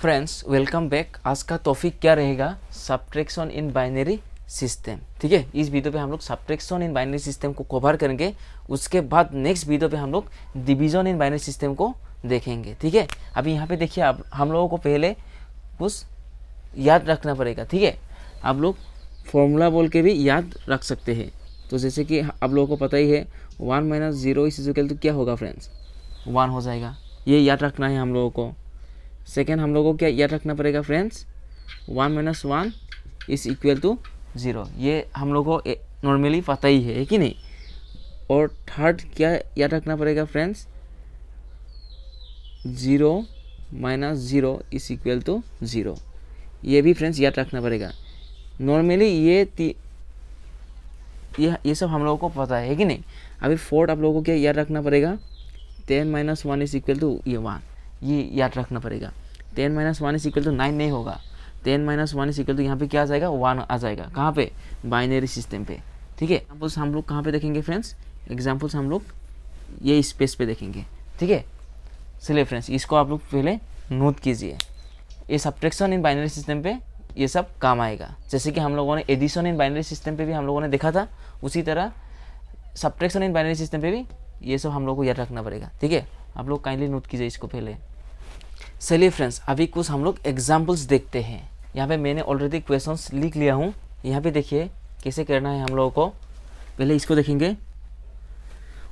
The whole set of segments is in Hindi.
फ्रेंड्स वेलकम बैक आज का टॉपिक क्या रहेगा सब्ट्रैक्शन इन बाइनरी सिस्टम ठीक है इस वीडियो पे हम लोग सब्ट्रैक्शन इन बाइनरी सिस्टम को कवर करेंगे उसके बाद नेक्स्ट वीडियो पे हम लोग डिवीजन इन बाइनरी सिस्टम को देखेंगे ठीक है अभी यहाँ पे देखिए आप हम लोगों को पहले कुछ याद रखना पड़ेगा ठीक है आप लोग फॉर्मूला बोल के भी याद रख सकते हैं तो जैसे कि आप लोगों को पता ही है one minus zero is equal तो क्या होगा फ्रेंड्स वन हो जाएगा ये याद रखना है हम लोगों को सेकेंड हम लोगों को क्या याद रखना पड़ेगा friends one minus one is equal to zero ये हम लोग को नॉर्मली पता ही है कि नहीं और थर्ड क्या याद रखना पड़ेगा friends zero minus zero is equal to zero ये भी फ्रेंड्स याद रखना पड़ेगा नॉर्मली ये ये ये सब हम लोगों को पता है कि नहीं अभी फोर्थ आप लोगों को क्या याद रखना पड़ेगा ten minus one is equal to ये वन ये याद रखना पड़ेगा ten minus one is equal to nine नहीं होगा ten minus one is equal to यहाँ पे क्या आ जाएगा वन आ जाएगा कहाँ पे बाइनरी सिस्टम पे ठीक है एग्जाम्पल्स हम लोग कहाँ पे देखेंगे फ्रेंड्स एग्जाम्पल्स हम लोग ये स्पेस पे देखेंगे ठीक है चलिए फ्रेंड्स इसको आप लोग पहले नोट कीजिए ये सब्ट्रैक्शन इन बाइनरी सिस्टम पे ये सब काम आएगा जैसे कि हम लोगों ने एडिशन इन बाइनरी सिस्टम पे भी हम लोगों ने देखा था उसी तरह सब्ट्रैक्शन इन बाइनरी सिस्टम पे भी ये सब हम लोग को याद रखना पड़ेगा ठीक है आप लोग काइंडली नोट कीजिए इसको पहले चलिए फ्रेंड्स अभी कुछ हम लोग एग्जाम्पल्स देखते हैं यहाँ पे मैंने ऑलरेडी क्वेश्चंस लिख लिया हूँ यहाँ पे देखिए कैसे करना है हम लोगों को पहले इसको देखेंगे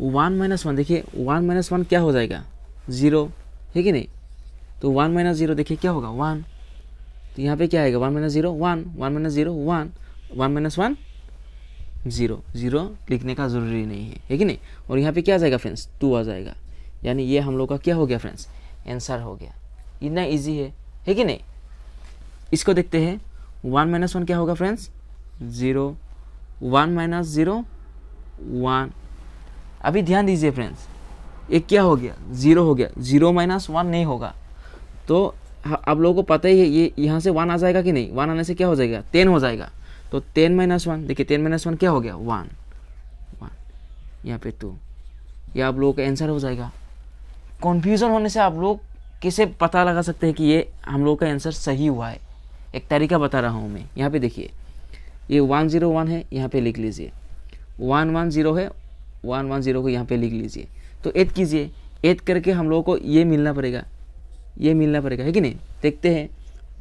वन माइनस वन देखिए वन माइनस वन क्या हो जाएगा ज़ीरो है कि नहीं तो वन माइनस ज़ीरो देखिए क्या होगा वन तो यहाँ पे क्या आएगा one minus zero one one minus zero one one minus one zero zero लिखने का ज़रूरी नहीं है है कि नहीं और यहाँ पर क्या आ जाएगा फ्रेंड्स टू आ जाएगा यानी ये हम लोग का क्या हो गया फ्रेंड्स आंसर हो गया इतना ईजी है है कि नहीं इसको देखते हैं वन माइनस वन क्या होगा friends zero one minus zero one अभी ध्यान दीजिए फ्रेंड्स ये क्या हो गया ज़ीरो हो गया ज़ीरो माइनस वन नहीं होगा तो आप लोगों को पता ही है ये यहाँ से वन आ जाएगा कि नहीं वन आने से क्या हो जाएगा टेन हो जाएगा तो टेन माइनस वन देखिए टेन माइनस वन क्या हो गया वन वन यहाँ पे टू ये आप लोगों का आंसर हो जाएगा कन्फ्यूज़न होने से आप लोग कैसे पता लगा सकते हैं कि ये हम लोग का आंसर सही हुआ है एक तरीका बता रहा हूँ मैं यहाँ पे देखिए ये वन ज़ीरो वन है यहाँ पे लिख लीजिए वन वन ज़ीरो है वन वन ज़ीरो को यहाँ पे लिख लीजिए तो ऐड कीजिए ऐड करके हम लोगों को ये मिलना पड़ेगा ये मिलना पड़ेगा है कि नहीं देखते हैं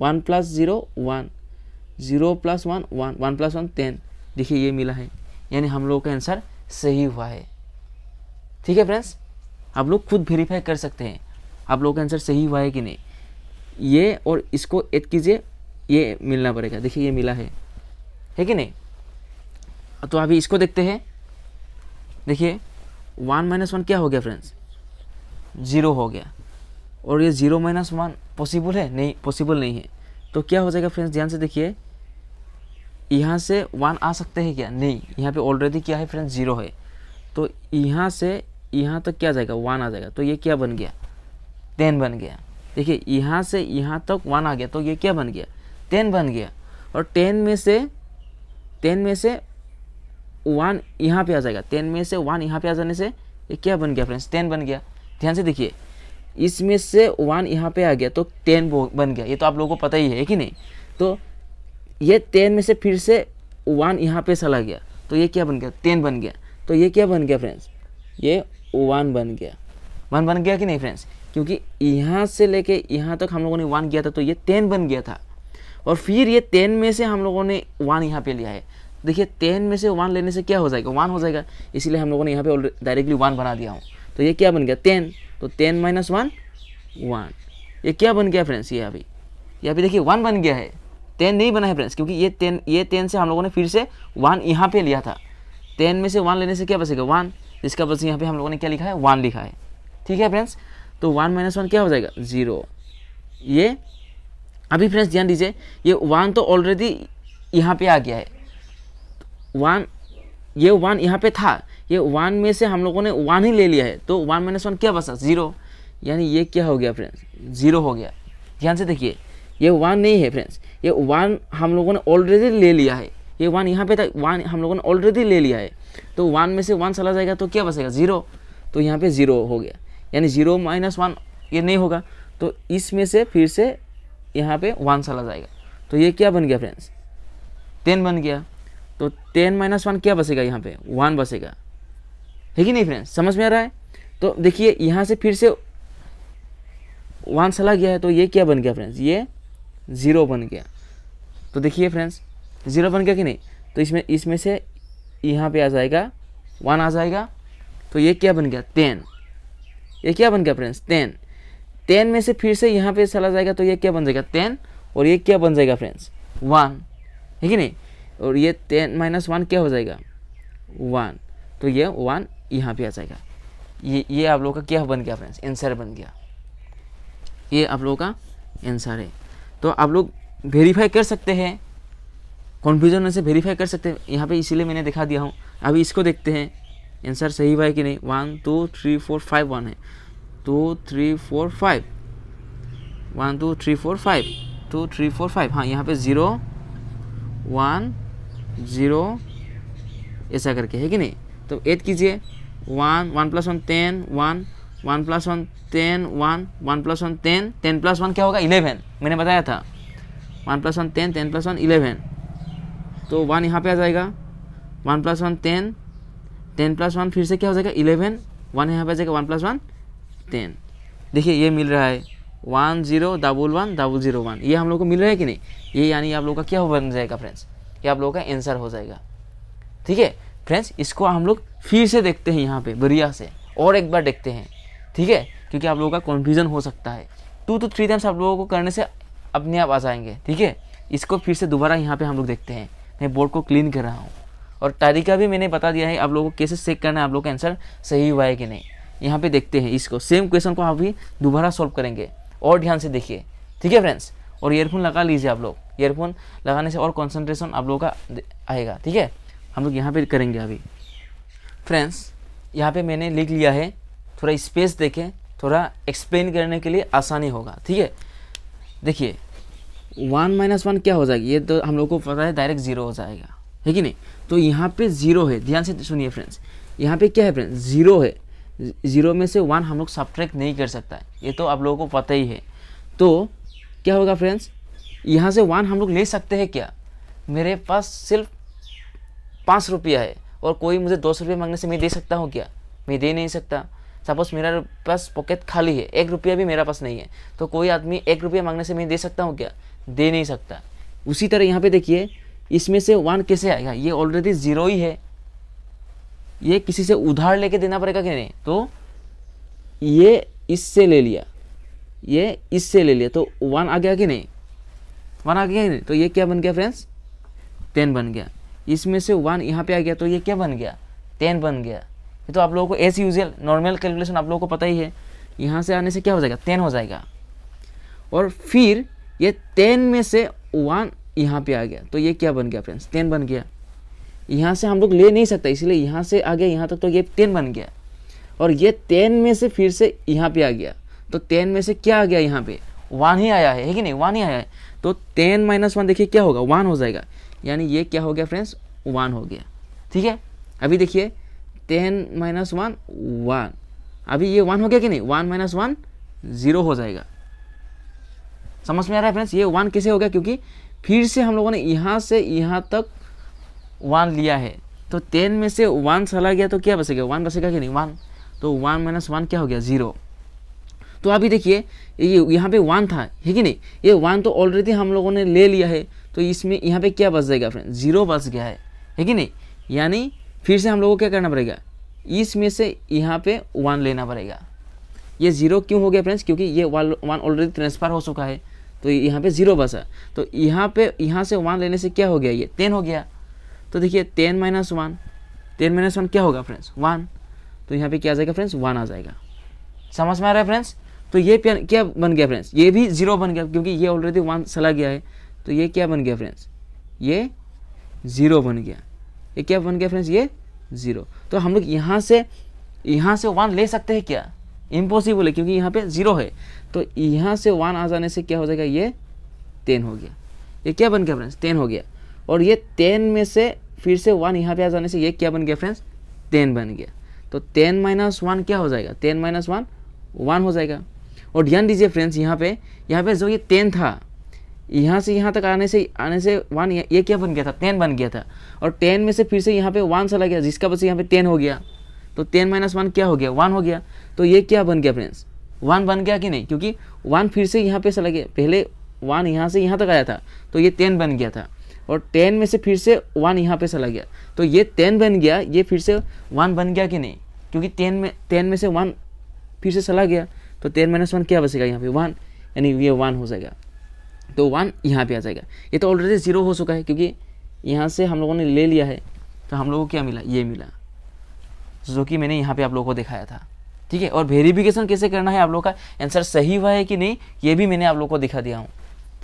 one plus zero one zero plus one one one plus one ten देखिए ये मिला है यानी हम लोगों का आंसर सही हुआ है ठीक है फ्रेंड्स आप लोग खुद वेरीफाई कर सकते हैं आप लोगों का आंसर सही हुआ है कि नहीं ये और इसको एड कीजिए ये मिलना पड़ेगा देखिए ये मिला है है कि नहीं तो अभी इसको देखते हैं देखिए वन माइनस वन क्या हो गया फ्रेंड्स ज़ीरो हो गया और ये ज़ीरो माइनस वन पॉसिबल है नहीं पॉसिबल नहीं है तो क्या हो जाएगा फ्रेंड्स ध्यान से देखिए यहाँ से वन आ सकते हैं क्या नहीं यहाँ पे ऑलरेडी क्या है फ्रेंड्स ज़ीरो है तो यहाँ से यहाँ तक तो क्या जाएगा वन आ जाएगा तो ये क्या बन गया टेन बन गया देखिए यहाँ से यहाँ तक तो वन आ गया तो ये क्या बन गया टेन बन गया और टेन में से टेन में से वन यहाँ पे आ जाएगा टेन में से वन यहाँ पे आ जाने से ये क्या बन गया फ्रेंड्स टेन बन गया ध्यान से देखिए इसमें से वन यहाँ पे आ गया तो टेन बन गया ये तो आप लोगों को पता ही है कि नहीं तो ये टेन में से फिर से वन यहाँ पे चला गया तो ये क्या बन गया टेन बन गया तो ये क्या बन गया फ्रेंड्स ये वन बन गया वन बन गया कि नहीं फ्रेंड्स क्योंकि यहाँ से लेके यहाँ तक हम लोगों ने वन किया था तो ये टेन बन गया था और फिर ये टेन में से हम लोगों ने वन यहाँ पे लिया है देखिए टेन में से वन लेने से क्या हो जाएगा वन हो जाएगा इसीलिए हम लोगों ने यहाँ पे डायरेक्टली वन बना दिया हूँ तो ये क्या बन गया टेन तो टेन माइनस वन वन ये क्या बन गया फ्रेंड्स ये अभी ये अभी देखिए वन बन गया है टेन नहीं बना है फ्रेंड्स क्योंकि ये टेन ये टेन से हम लोगों ने फिर से वन यहाँ पर लिया था टेन में से वन लेने से क्या बचेगा वन तो इसका बस यहाँ पे हम लोगों ने क्या लिखा है वन लिखा है ठीक है फ्रेंड्स तो वन माइनस वन क्या हो जाएगा ज़ीरो ये अभी फ्रेंड्स ध्यान दीजिए ये वन तो ऑलरेडी यहाँ पे आ गया है वन ये वन यहाँ पे था ये वन में से हम लोगों ने वन ही ले लिया है तो वन माइनस वन क्या बसा ज़ीरो यानी ये क्या हो गया फ्रेंड्स ज़ीरो हो गया ध्यान से देखिए ये वन नहीं है फ्रेंड्स ये वन हम लोगों ने ऑलरेडी ले लिया है ये वन यहाँ पे था वन हम लोगों ने ऑलरेडी ले लिया है तो वन में से वन चला जाएगा तो क्या बचेगा ज़ीरो तो यहाँ पे ज़ीरो हो गया यानी ज़ीरो माइनस वन ये नहीं होगा तो इसमें से फिर से यहाँ पे वन चला जाएगा तो ये क्या बन गया फ्रेंड्स टेन बन गया तो टेन माइनस वन क्या बसेगा यहाँ पे वन बसेगा है कि नहीं फ्रेंड्स समझ में आ रहा है तो देखिए यहाँ से फिर से वन चला गया है तो ये क्या बन गया फ्रेंड्स ये ज़ीरो बन गया तो देखिए फ्रेंड्स ज़ीरो बन गया कि नहीं तो इसमें इसमें से यहाँ पे आ जाएगा वन आ जाएगा तो ये क्या बन गया टेन ये क्या बन गया फ्रेंड्स टेन टेन में से फिर से यहाँ पे चला जाएगा तो ये क्या बन जाएगा टेन और ये क्या बन जाएगा फ्रेंड्स वन है कि नहीं और ये टेन माइनस वन क्या हो जाएगा वन तो ये वन यहाँ पे आ जाएगा ये ये आप लोगों का क्या बन गया फ्रेंड्स आंसर बन गया ये आप लोगों का आंसर है तो आप लोग वेरीफाई कर सकते हैं कन्फ्यूजन में से वेरीफाई कर सकते हैं यहाँ पे इसीलिए मैंने दिखा दिया हूँ अभी इसको देखते हैं आंसर सही हुआ है कि नहीं one two three four five one है two three four five one two three four five two three four five हाँ यहाँ पे ज़ीरो वन ज़ीरो ऐसा करके है कि नहीं तो ऐड कीजिए one one plus one ten one one plus one ten one one plus one ten ten plus one क्या होगा इलेवन मैंने बताया था one plus one ten ten plus one eleven तो वन यहाँ पे आ जाएगा one plus one ten ten plus one फिर से क्या हो जाएगा इलेवन वन यहाँ पे आ जाएगा वन प्लस वन टेन देखिए ये मिल रहा है one zero double one double zero one ये हम लोग को मिल रहा है कि नहीं ये यानी आप लोगों का क्या बन जाएगा फ्रेंड्स ये आप लोगों का आंसर हो जाएगा ठीक है फ्रेंड्स इसको हम लोग फिर से देखते हैं यहाँ पे बढ़िया से और एक बार देखते हैं ठीक है क्योंकि आप लोगों का कन्फ्यूजन हो सकता है टू टू थ्री टाइम्स आप लोगों को करने से अपने आप आ जाएंगे ठीक है इसको फिर से दोबारा यहाँ पे हम लोग देखते हैं मैं बोर्ड को क्लीन कर रहा हूँ और तारीखा भी मैंने बता दिया है आप लोगों को कैसे चेक करना है आप लोग का आंसर सही हुआ है कि नहीं यहाँ पे देखते हैं इसको सेम क्वेश्चन को आप भी दोबारा सॉल्व करेंगे और ध्यान से देखिए ठीक है फ्रेंड्स और ईयरफोन लगा लीजिए आप लोग ईयरफोन लगाने से और कॉन्सेंट्रेशन आप लोगों का आएगा ठीक है हम लोग यहाँ पर करेंगे अभी फ्रेंड्स यहाँ पर मैंने लिख लिया है थोड़ा स्पेस देखें थोड़ा एक्सप्लेन करने के लिए आसानी होगा ठीक है देखिए वन माइनस वन क्या हो जाएगी ये तो हम लोग को पता है डायरेक्ट जीरो हो जाएगा है कि नहीं तो यहाँ पे जीरो है ध्यान से सुनिए फ्रेंड्स यहाँ पे क्या है फ्रेंड्स जीरो है जीरो में से वन हम लोग सब्ट्रैक्ट नहीं कर सकता है ये तो आप लोगों को पता ही है तो क्या होगा फ्रेंड्स यहाँ से वन हम लोग ले सकते हैं क्या मेरे पास सिर्फ पाँच रुपया है और कोई मुझे दो सौ रुपये मांगने से मैं दे सकता हूँ क्या मैं दे नहीं सकता सपोज मेरा पास पॉकेट खाली है एक रुपया भी मेरा पास नहीं है तो कोई आदमी एक रुपया मांगने से मैं दे सकता हूँ क्या दे नहीं सकता उसी तरह यहाँ पे देखिए इसमें से वन कैसे आएगा ये ऑलरेडी ज़ीरो ही है ये किसी से उधार लेके देना पड़ेगा कि नहीं तो ये इससे ले लिया ये इससे ले लिया तो वन आ गया कि नहीं वन आ गया कि नहीं तो ये क्या बन गया फ्रेंड्स टेन बन गया इसमें से वन यहाँ पे आ गया तो ये क्या बन गया टेन बन गया ये तो आप लोगों को एस यूजल नॉर्मल कैलकुलेशन आप लोगों को पता ही है यहाँ से आने से क्या हो जाएगा टेन हो जाएगा और फिर ये टेन में से वन यहाँ पे आ गया तो ये क्या बन गया फ्रेंड्स टेन बन गया यहाँ से हम लोग ले नहीं सकते इसलिए यहाँ से आ गया यहाँ तक तो ये टेन बन गया और ये टेन में से फिर से यहाँ पे आ गया तो टेन में से क्या आ गया यहाँ पे वन ही आया है, है कि नहीं वन ही आया है तो टेन माइनस वन देखिए क्या होगा वन हो जाएगा यानी ये क्या हो गया फ्रेंड्स वन हो गया ठीक है अभी देखिए टेन माइनस वन वन अभी ये वन हो गया कि नहीं वन माइनस वन ज़ीरो हो जाएगा समझ में आ रहा है फ्रेंड्स ये वन कैसे हो गया क्योंकि फिर से हम लोगों ने यहाँ से यहाँ तक वन लिया है तो टेन में से वन चला गया तो क्या बसेगा वन बसेगा कि नहीं वन तो वन माइनस वन क्या हो गया ज़ीरो तो अभी देखिए ये यहाँ पे वन था है कि नहीं ये वन तो ऑलरेडी हम लोगों ने ले लिया है तो इसमें यहाँ पे क्या बच जाएगा फ्रेंड जीरो बच गया है है कि नहीं यानी फिर से हम लोगों को क्या करना पड़ेगा इसमें से यहाँ पे वन लेना पड़ेगा ये जीरो क्यों हो गया फ्रेंड्स क्योंकि ये वन ऑलरेडी ट्रांसफ़र हो चुका है तो यहाँ पे ज़ीरो बसा तो यहाँ पे यहाँ से वन लेने से क्या हो गया ये टेन हो गया तो देखिए ten minus one ten minus one क्या होगा फ्रेंड्स वन तो यहाँ पे क्या आ जाएगा फ्रेंड्स वन आ जाएगा समझ में आ रहा है फ्रेंड्स तो ये क्या बन गया फ्रेंड्स ये भी जीरो बन गया क्योंकि ये ऑलरेडी वन चला गया है तो ये क्या बन गया फ्रेंड्स ये ज़ीरो बन गया ये क्या बन गया फ्रेंड्स ये ज़ीरो तो हम लोग यहाँ से यहाँ से वन ले सकते हैं क्या इम्पॉसिबल है क्योंकि यहाँ पे ज़ीरो है तो यहाँ से वन आ जाने से क्या हो जाएगा ये टेन हो गया ये क्या बन गया फ्रेंड्स टेन हो गया और ये टेन में से फिर से वन यहाँ पे आ जाने से ये क्या बन गया फ्रेंड्स टेन बन गया तो टेन माइनस वन क्या हो जाएगा टेन माइनस वन वन हो जाएगा और ध्यान दीजिए फ्रेंड्स यहाँ पे यहाँ पे जो ये टेन था यहाँ से यहाँ तक आने से आने से वन ये क्या बन गया था टेन बन गया था और टेन में से फिर से यहाँ पे वन चला गया जिसका वजह से यहाँ पे टेन हो गया तो टेन माइनस वन क्या हो गया वन हो गया तो ये क्या बन गया फ्रेंड्स वन बन गया कि नहीं क्योंकि वन फिर से यहाँ पे चला गया पहले वन यहाँ से यहाँ तक आया था तो ये टेन बन गया था और टेन में से फिर से वन यहाँ पे चला गया तो ये टेन बन गया ये फिर से वन बन गया कि नहीं क्योंकि टेन में टेन में से वन फिर से चला गया तो टेन माइनस वन क्या बचेगा यहाँ पे वन यानी ये वन हो जाएगा तो वन यहाँ पे आ जाएगा ये तो ऑलरेडी ज़ीरो हो चुका है क्योंकि यहाँ से हम लोगों ने ले लिया है तो हम लोगों को क्या मिला ये मिला जो कि मैंने यहाँ पे आप लोगों को दिखाया था ठीक है और वेरिफिकेशन कैसे करना है आप लोग का आंसर सही हुआ है कि नहीं ये भी मैंने आप लोग को दिखा दिया हूँ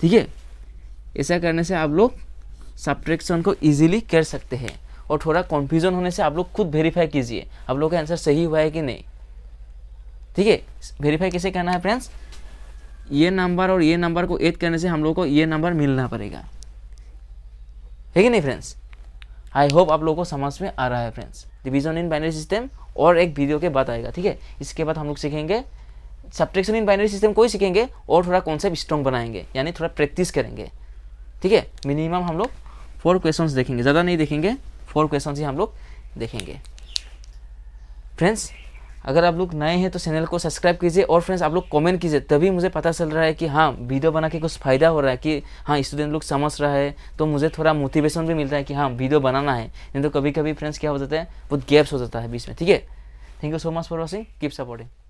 ठीक है ऐसा करने से आप लोग सब्ट्रैक्शन को ईजिली कर सकते हैं और थोड़ा कन्फ्यूजन होने से आप लोग खुद वेरीफाई कीजिए आप लोग का आंसर सही हुआ है कि नहीं ठीक है वेरीफाई कैसे करना है फ्रेंड्स ये नंबर और ये नंबर को ऐड करने से हम लोग को ये नंबर मिलना पड़ेगा है कि नहीं फ्रेंड्स आई होप आप लोगों को समझ में आ रहा है friends division in binary system और एक वीडियो के बाद आएगा ठीक है इसके बाद हम लोग सीखेंगे सब्ट्रैक्शन इन बाइनरी सिस्टम को ही सीखेंगे और थोड़ा कॉन्सेप्ट स्ट्रॉन्ग बनाएंगे यानी थोड़ा प्रैक्टिस करेंगे ठीक है मिनिमम हम लोग फोर क्वेश्चन देखेंगे ज़्यादा नहीं देखेंगे फोर क्वेश्चन ही हम लोग देखेंगे फ्रेंड्स अगर आप लोग नए हैं तो चैनल को सब्सक्राइब कीजिए और फ्रेंड्स आप लोग कमेंट कीजिए तभी मुझे पता चल रहा है कि हाँ वीडियो बना के कुछ फ़ायदा हो रहा है कि हाँ स्टूडेंट लोग समझ रहा है तो मुझे थोड़ा मोटिवेशन भी मिल रहा है कि हाँ वीडियो बनाना है नहीं तो कभी कभी फ्रेंड्स क्या हो जाता है बहुत गैप्स हो जाता है बीच में ठीक है thank you so much for watching keep supporting